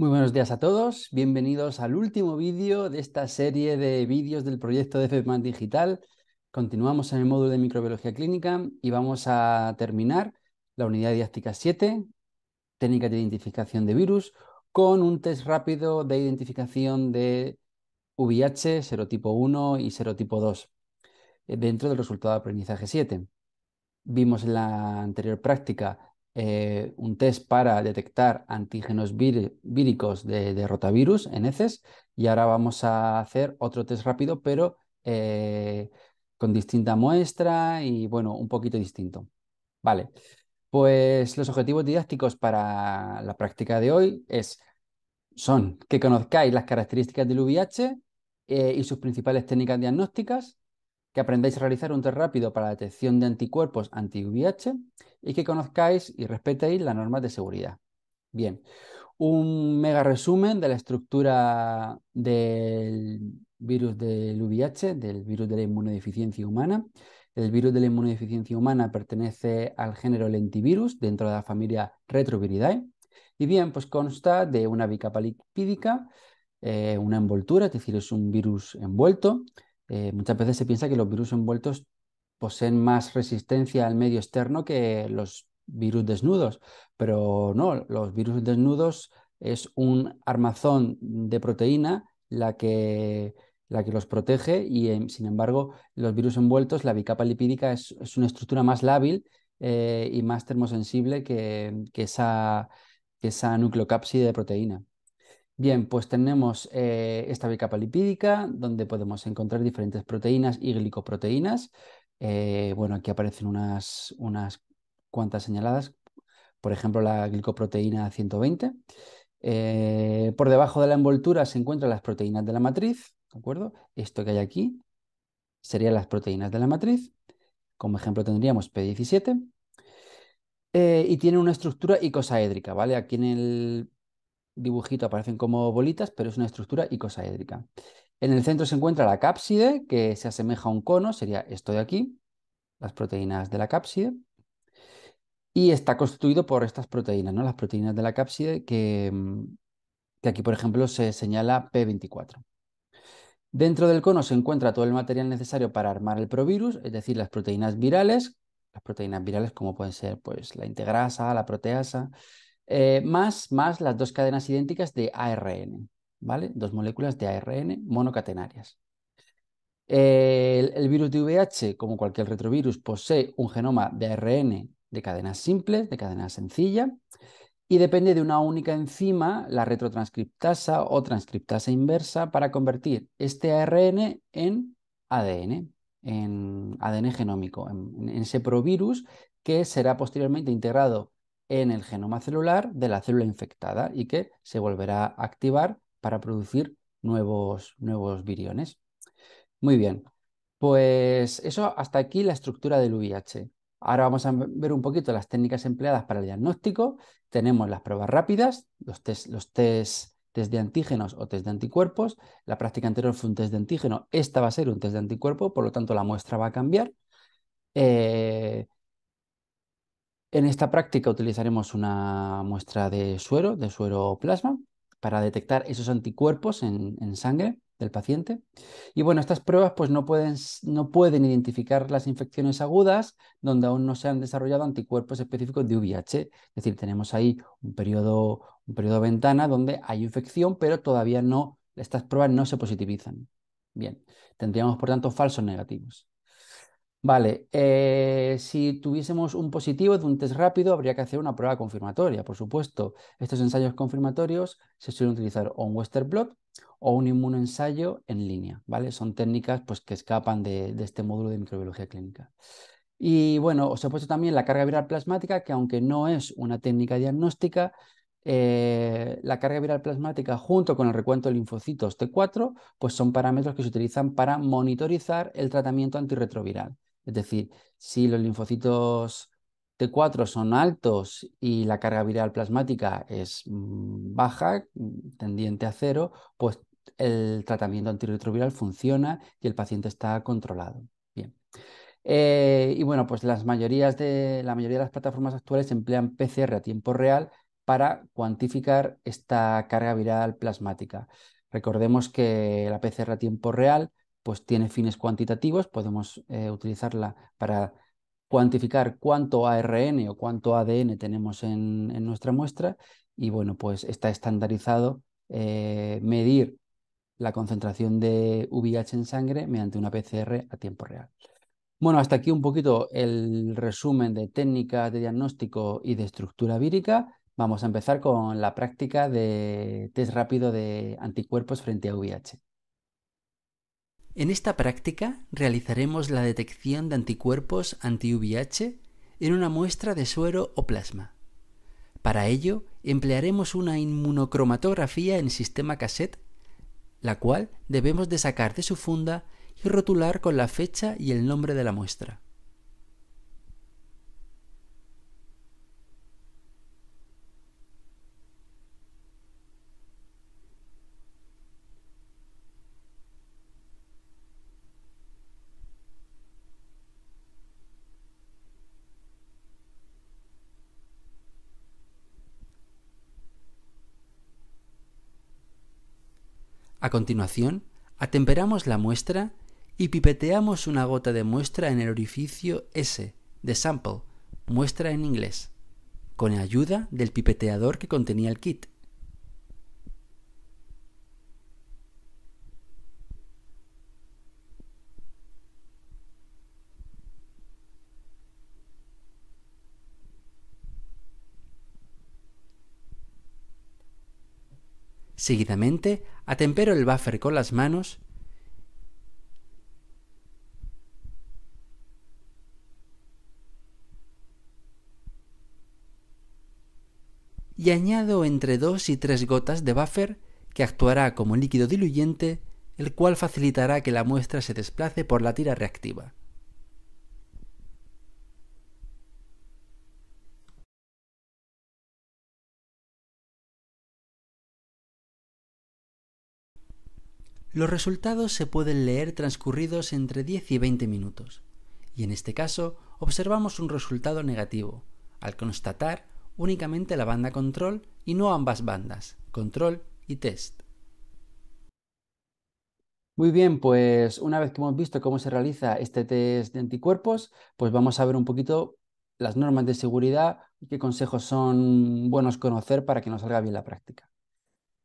Muy buenos días a todos, bienvenidos al último vídeo de esta serie de vídeos del proyecto de FEPMAN Digital. Continuamos en el módulo de microbiología clínica y vamos a terminar la unidad didáctica 7, técnica de identificación de virus, con un test rápido de identificación de VIH, serotipo 1 y serotipo 2, eh, dentro del resultado de aprendizaje 7. Vimos en la anterior práctica eh, un test para detectar antígenos víricos de, rotavirus en heces y ahora vamos a hacer otro test rápido, pero eh, con distinta muestra y bueno, un poquito distinto. Vale, pues los objetivos didácticos para la práctica de hoy es, son que conozcáis las características del VIH eh, y sus principales técnicas diagnósticas, que aprendáis a realizar un test rápido para la detección de anticuerpos anti-VIH y que conozcáis y respetéis las normas de seguridad. Bien, un mega resumen de la estructura del virus del VIH, del virus de la inmunodeficiencia humana. El virus de la inmunodeficiencia humana pertenece al género lentivirus dentro de la familia Retroviridae. Y bien, pues consta de una bicapa eh, una envoltura, es decir, es un virus envuelto, eh, muchas veces se piensa que los virus envueltos poseen más resistencia al medio externo que los virus desnudos, pero no, los virus desnudos es un armazón de proteína la que, la que los protege y em, sin embargo los virus envueltos, la bicapa lipídica es, una estructura más lábil eh, y más termosensible que, esa, que esa nucleocápside de proteína. Bien, pues tenemos eh, esta bicapa lipídica donde podemos encontrar diferentes proteínas y glicoproteínas. Eh, bueno, aquí aparecen unas, unas cuantas señaladas, por ejemplo la glicoproteína 120. Eh, por debajo de la envoltura se encuentran las proteínas de la matriz, ¿de acuerdo? Esto que hay aquí serían las proteínas de la matriz. Como ejemplo tendríamos P17. y tiene una estructura icosaédrica, ¿vale? Aquí en el dibujito aparecen como bolitas, pero es una estructura icosaédrica. En el centro se encuentra la cápside, que se asemeja a un cono, sería esto de aquí, las proteínas de la cápside. Y está constituido por estas proteínas, ¿no? las proteínas de la cápside, que, que aquí, por ejemplo, se señala P24. Dentro del cono se encuentra todo el material necesario para armar el provirus, es decir, las proteínas virales, las proteínas virales como pueden ser pues, la integrasa, la proteasa, eh, más, más las dos cadenas idénticas de ARN, ¿vale? Dos moléculas de ARN monocatenarias. El, virus de VIH, como cualquier retrovirus, posee un genoma de ARN de cadenas simples, de cadena sencilla, y depende de una única enzima, la retrotranscriptasa o transcriptasa inversa, para convertir este ARN en ADN, en ADN genómico, en ese provirus que será posteriormente integrado en el genoma celular de la célula infectada y que se volverá a activar para producir nuevos, nuevos viriones. Muy bien, pues eso hasta aquí la estructura del VIH. Ahora vamos a ver un poquito las técnicas empleadas para el diagnóstico. Tenemos las pruebas rápidas, los test, los test de antígenos o test de anticuerpos. La práctica anterior fue un test de antígeno, esta va a ser un test de anticuerpo, por lo tanto la muestra va a cambiar. Eh, en esta práctica utilizaremos una muestra de suero, de suero plasma, para detectar esos anticuerpos en, sangre del paciente. Y bueno, estas pruebas pues, no, pueden, identificar las infecciones agudas donde aún no se han desarrollado anticuerpos específicos de VIH. Es decir, tenemos ahí un periodo, un periodo de ventana donde hay infección, pero todavía no, estas pruebas no se positivizan. Bien, tendríamos por tanto falsos negativos. Vale, eh, si tuviésemos un positivo de un test rápido, habría que hacer una prueba confirmatoria, por supuesto. Estos ensayos confirmatorios se suelen utilizar o un Western blot o un inmunoensayo en línea, Son técnicas pues, que escapan de, este módulo de microbiología clínica. Y bueno, os he puesto también la carga viral plasmática, que aunque no es una técnica diagnóstica, eh, la carga viral plasmática junto con el recuento de linfocitos T4, pues son parámetros que se utilizan para monitorizar el tratamiento antirretroviral. Es decir, si los linfocitos T4 son altos y la carga viral plasmática es mm, baja, mm, tendiente a cero, pues el tratamiento antirretroviral funciona y el paciente está controlado. Bien. Eh, y bueno, pues las mayorías de, la mayoría de las plataformas actuales emplean PCR a tiempo real para cuantificar esta carga viral plasmática. Recordemos que la PCR a tiempo real pues tiene fines cuantitativos, podemos eh, utilizarla para cuantificar cuánto ARN o cuánto ADN tenemos en, nuestra muestra y bueno, pues está estandarizado eh, medir la concentración de VIH en sangre mediante una PCR a tiempo real. Bueno, hasta aquí un poquito el resumen de técnicas de diagnóstico y de estructura vírica. Vamos a empezar con la práctica de test rápido de anticuerpos frente a VIH. En esta práctica realizaremos la detección de anticuerpos anti-VIH en una muestra de suero o plasma. Para ello, emplearemos una inmunocromatografía en sistema cassette, la cual debemos de sacar de su funda y rotular con la fecha y el nombre de la muestra. A continuación, atemperamos la muestra y pipeteamos una gota de muestra en el orificio S de sample, muestra en inglés, con ayuda del pipeteador que contenía el kit. Seguidamente, atempero el buffer con las manos y añado entre dos y tres gotas de buffer que actuará como líquido diluyente, el cual facilitará que la muestra se desplace por la tira reactiva. Los resultados se pueden leer transcurridos entre 10 y 20 minutos, y en este caso observamos un resultado negativo, al constatar únicamente la banda control y no ambas bandas, control y test. Muy bien, pues una vez que hemos visto cómo se realiza este test de anticuerpos, pues vamos a ver un poquito las normas de seguridad y qué consejos son buenos conocer para que nos salga bien la práctica.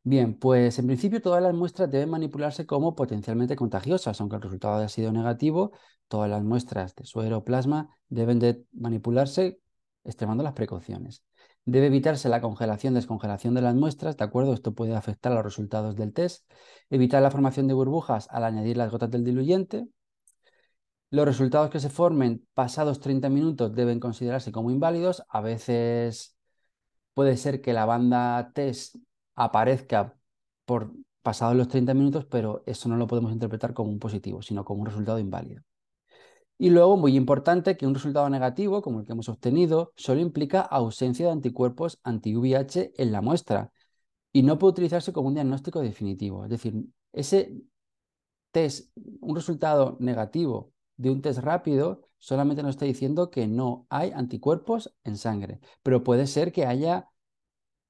Bien, pues en principio todas las muestras deben manipularse como potencialmente contagiosas, aunque el resultado haya sido negativo, todas las muestras de suero o plasma deben de manipularse extremando las precauciones. Debe evitarse la congelación, descongelación de las muestras, ¿de acuerdo? Esto puede afectar a los resultados del test. Evitar la formación de burbujas al añadir las gotas del diluyente. Los resultados que se formen pasados 30 minutos deben considerarse como inválidos. A veces puede ser que la banda test aparezca por pasados los 30 minutos, pero eso no lo podemos interpretar como un positivo, sino como un resultado inválido. Y luego, muy importante, que un resultado negativo, como el que hemos obtenido, solo implica ausencia de anticuerpos anti-VIH en la muestra y no puede utilizarse como un diagnóstico definitivo. Es decir, ese test, un resultado negativo de un test rápido, solamente nos está diciendo que no hay anticuerpos en sangre, pero puede ser que haya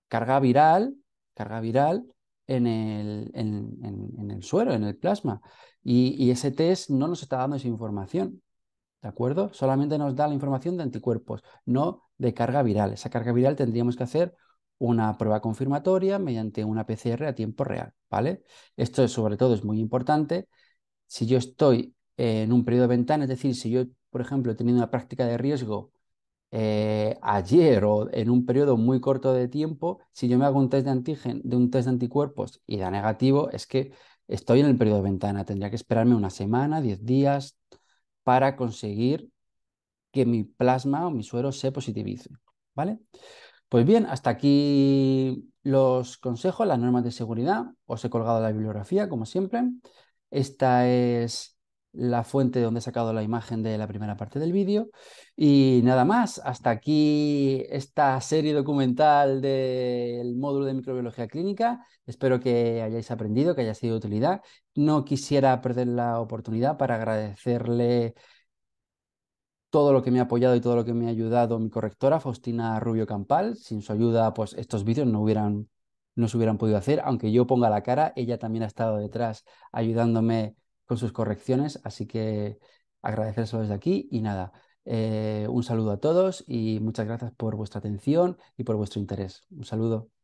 carga viral carga viral en el, en, en, el suero, en el plasma. Y, y, ese test no nos está dando esa información, ¿de acuerdo? Solamente nos da la información de anticuerpos, no de carga viral. Esa carga viral tendríamos que hacer una prueba confirmatoria mediante una PCR a tiempo real, ¿vale? Esto sobre todo es muy importante. Si yo estoy en un periodo de ventana, es decir, si yo, por ejemplo, he tenido una práctica de riesgo eh, ayer o en un periodo muy corto de tiempo, si yo me hago un test de antígeno de un test de anticuerpos y da negativo, es que estoy en el periodo de ventana. Tendría que esperarme una semana, 10 días para conseguir que mi plasma o mi suero se positivice. ¿Vale? Pues bien, hasta aquí los consejos, las normas de seguridad. Os he colgado la bibliografía, como siempre. Esta es la fuente donde he sacado la imagen de la primera parte del vídeo. Y nada más, hasta aquí esta serie documental del módulo de microbiología clínica. Espero que hayáis aprendido, que haya sido de utilidad. No quisiera perder la oportunidad para agradecerle todo lo que me ha apoyado y todo lo que me ha ayudado mi correctora, Faustina Rubio Campal. Sin su ayuda, pues estos vídeos no hubieran no se hubieran podido hacer, aunque yo ponga la cara, ella también ha estado detrás ayudándome con sus correcciones, así que agradecérselo desde aquí y nada, eh, un saludo a todos y muchas gracias por vuestra atención y por vuestro interés. Un saludo.